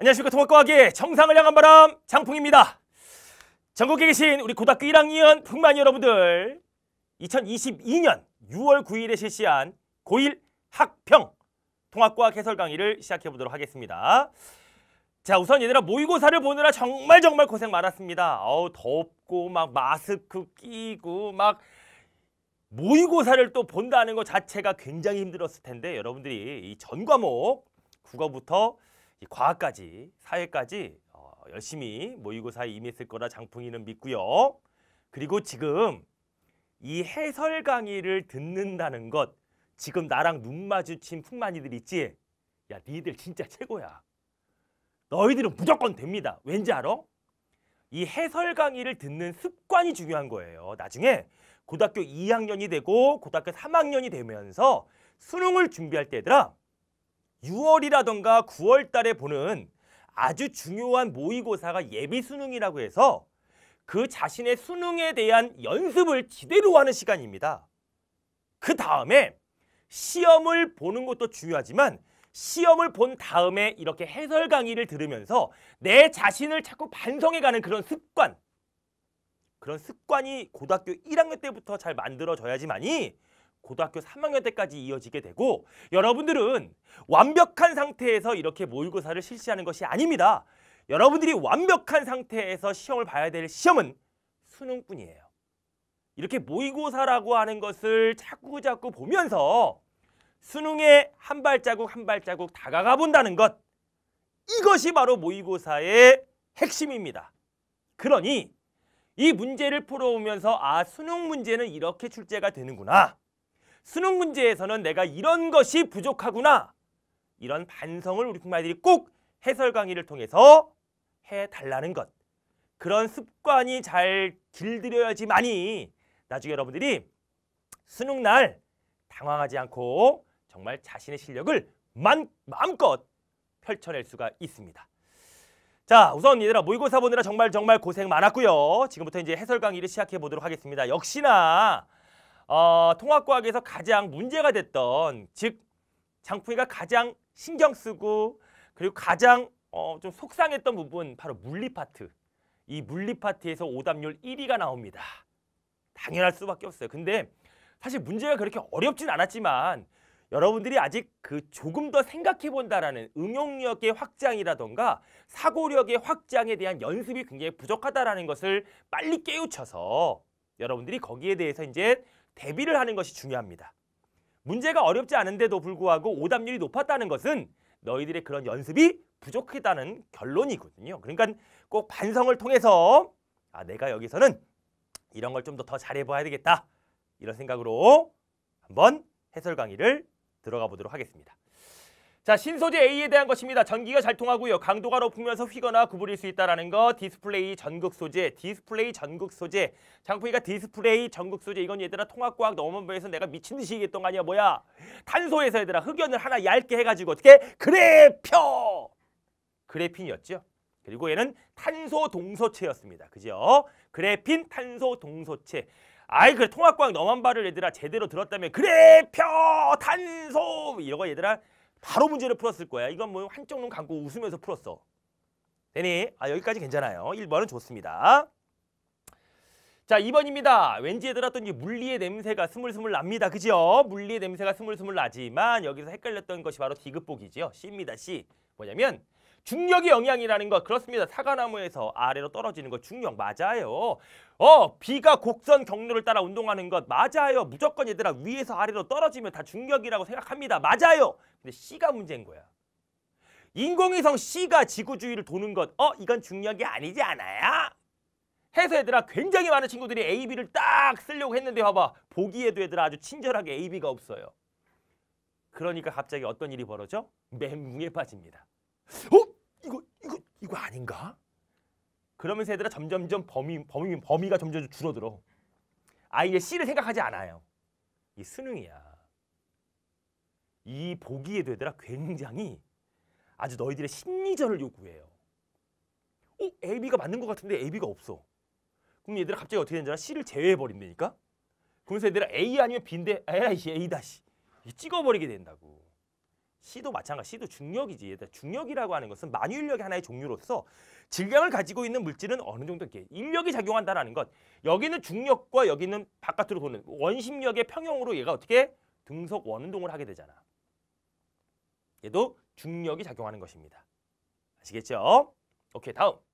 안녕하십니까 통합과학의 정상을 향한 바람 장풍입니다. 전국에 계신 우리 고등학교 1학년 풍만 여러분들 2022년 6월 9일에 실시한 고1 학평 통합과학 해설 강의를 시작해 보도록 하겠습니다. 자 우선 얘들아 모의고사를 보느라 정말 정말 고생 많았습니다. 어우 덥고 막 마스크 끼고 막 모의고사를 또 본다는 것 자체가 굉장히 힘들었을 텐데 여러분들이 이전 과목 국어부터 과학까지 사회까지 어, 열심히 모의고사에 임했을 거라 장풍이는 믿고요. 그리고 지금 이 해설 강의를 듣는다는 것 지금 나랑 눈 마주친 풍만이들 있지? 야 니들 진짜 최고야. 너희들은 무조건 됩니다. 왠지 알아? 이 해설 강의를 듣는 습관이 중요한 거예요. 나중에 고등학교 2학년이 되고 고등학교 3학년이 되면서 수능을 준비할 때 얘들아 6월이라던가 9월 달에 보는 아주 중요한 모의고사가 예비수능이라고 해서 그 자신의 수능에 대한 연습을 지대로 하는 시간입니다. 그 다음에 시험을 보는 것도 중요하지만 시험을 본 다음에 이렇게 해설 강의를 들으면서 내 자신을 자꾸 반성해가는 그런 습관 그런 습관이 고등학교 1학년 때부터 잘 만들어져야지만이 고등학교 3학년 때까지 이어지게 되고 여러분들은 완벽한 상태에서 이렇게 모의고사를 실시하는 것이 아닙니다. 여러분들이 완벽한 상태에서 시험을 봐야 될 시험은 수능뿐이에요. 이렇게 모의고사라고 하는 것을 자꾸자꾸 보면서 수능에 한 발자국 한 발자국 다가가 본다는 것 이것이 바로 모의고사의 핵심입니다. 그러니 이 문제를 풀어오면서 아 수능 문제는 이렇게 출제가 되는구나 수능 문제에서는 내가 이런 것이 부족하구나. 이런 반성을 우리 부모님들이 꼭 해설 강의를 통해서 해달라는 것. 그런 습관이 잘길들여야지많이 나중에 여러분들이 수능 날 당황하지 않고 정말 자신의 실력을 만, 마음껏 펼쳐낼 수가 있습니다. 자, 우선 얘들아 모의고사 보느라 정말 정말 고생 많았고요. 지금부터 이제 해설 강의를 시작해 보도록 하겠습니다. 역시나 어, 통합과학에서 가장 문제가 됐던 즉 장풍이가 가장 신경 쓰고 그리고 가장 어, 좀 속상했던 부분 바로 물리 파트. 이 물리 파트에서 오답률 1위가 나옵니다. 당연할 수밖에 없어요. 근데 사실 문제가 그렇게 어렵진 않았지만 여러분들이 아직 그 조금 더 생각해 본다라는 응용력의 확장이라던가 사고력의 확장에 대한 연습이 굉장히 부족하다라는 것을 빨리 깨우쳐서 여러분들이 거기에 대해서 이제 대비를 하는 것이 중요합니다. 문제가 어렵지 않은데도 불구하고 오답률이 높았다는 것은 너희들의 그런 연습이 부족했다는 결론이거든요. 그러니까 꼭 반성을 통해서 아 내가 여기서는 이런 걸 좀 더 잘해봐야 되겠다 이런 생각으로 한번 해설 강의를 들어가 보도록 하겠습니다. 자 신소재 A에 대한 것입니다. 전기가 잘 통하고요. 강도가 높으면서 휘거나 구부릴 수 있다는 거. 디스플레이 전극 소재, 디스플레이 전극 소재. 장풍이가 디스플레이 전극 소재. 이건 얘들아 통합과학 넘어보에서 내가 미친 듯이 얘기했던 거 아니야 뭐야. 탄소에서 얘들아 흑연을 하나 얇게 해가지고 어떻게 그래펴. 그래핀이었죠. 그리고 얘는 탄소 동소체였습니다. 그죠? 그래핀 탄소 동소체. 아이 그래 통합과학 너만 발을 얘들아 제대로 들었다면 그래펴 탄소 이러고 얘들아 바로 문제를 풀었을 거야. 이건 뭐 한쪽 눈 감고 웃으면서 풀었어. 되니? 아 여기까지 괜찮아요. 1번은 좋습니다. 자, 2번입니다. 왠지 얘들아 또 이제 물리의 냄새가 스물스물 납니다. 그죠? 물리의 냄새가 스물스물 나지만 여기서 헷갈렸던 것이 바로 디귿복이지요. C입니다. C. 뭐냐면 중력의 영향이라는 것 그렇습니다. 사과나무에서 아래로 떨어지는 것 중력 맞아요. 어 비가 곡선 경로를 따라 운동하는 것 맞아요. 무조건 얘들아 위에서 아래로 떨어지면 다 중력이라고 생각합니다. 맞아요. 근데 C가 문제인 거야. 인공위성 C가 지구 주위를 도는 것. 어 이건 중력이 아니지 않아요? 해서 얘들아 굉장히 많은 친구들이 AB를 딱 쓰려고 했는데 봐봐 보기에도 얘들아 아주 친절하게 AB가 없어요. 그러니까 갑자기 어떤 일이 벌어져? 멘붕에 빠집니다. 어? 이거 이거 이거 아닌가? 그러면서 얘들아 점점점 범위 범위 범위가 점점 줄어들어. 아이의 C를 생각하지 않아요. 이 수능이야. 이 보기에도 얘들아 굉장히 아주 너희들의 심리전을 요구해요. 어? AB가 맞는 것 같은데 AB가 없어. 그럼 얘들아 갑자기 어떻게 되는지 알아? C를 제외해버린다니까? 그러면서 얘들아 A 아니면 B인데 에라이 A다시 찍어버리게 된다고. C도 마찬가지, C도 중력이지. 얘들아 중력이라고 하는 것은 만유인력의 하나의 종류로서 질량을 가지고 있는 물질은 어느 정도 이렇게 인력이 작용한다라는 것. 여기는 중력과 여기는 바깥으로 도는 원심력의 평형으로 얘가 어떻게 등석 원운동을 하게 되잖아. 얘도 중력이 작용하는 것입니다. 아시겠죠? 오케이, 다음.